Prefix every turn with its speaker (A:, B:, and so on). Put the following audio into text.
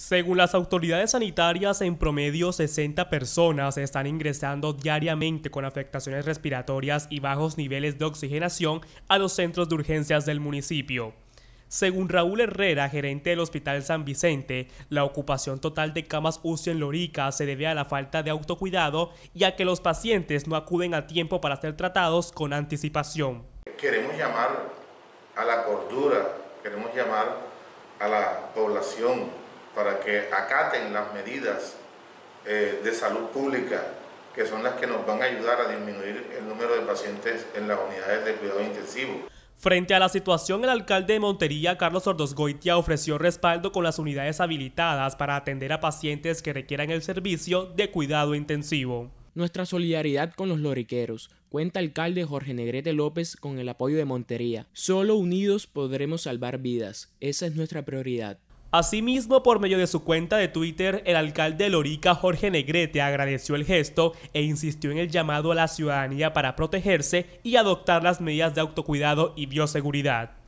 A: Según las autoridades sanitarias, en promedio 60 personas están ingresando diariamente con afectaciones respiratorias y bajos niveles de oxigenación a los centros de urgencias del municipio. Según Raúl Herrera, gerente del Hospital San Vicente, la ocupación total de camas UCI en Lorica se debe a la falta de autocuidado y a que los pacientes no acuden a tiempo para ser tratados con anticipación.
B: Queremos llamar a la cordura, queremos llamar a la población para que acaten las medidas eh, de salud pública que son las que nos van a ayudar a disminuir el número de pacientes en las unidades de cuidado intensivo.
A: Frente a la situación, el alcalde de Montería, Carlos Ordosgoitia, ofreció respaldo con las unidades habilitadas para atender a pacientes que requieran el servicio de cuidado intensivo. Nuestra
C: solidaridad con los loriqueros, cuenta alcalde Jorge Negrete López con el apoyo de Montería. Solo unidos podremos
A: salvar vidas,
C: esa es nuestra
A: prioridad. Asimismo, por medio de su cuenta de Twitter, el alcalde Lorica, Jorge Negrete, agradeció el gesto e insistió en el llamado a la ciudadanía para protegerse y adoptar las medidas de autocuidado y bioseguridad.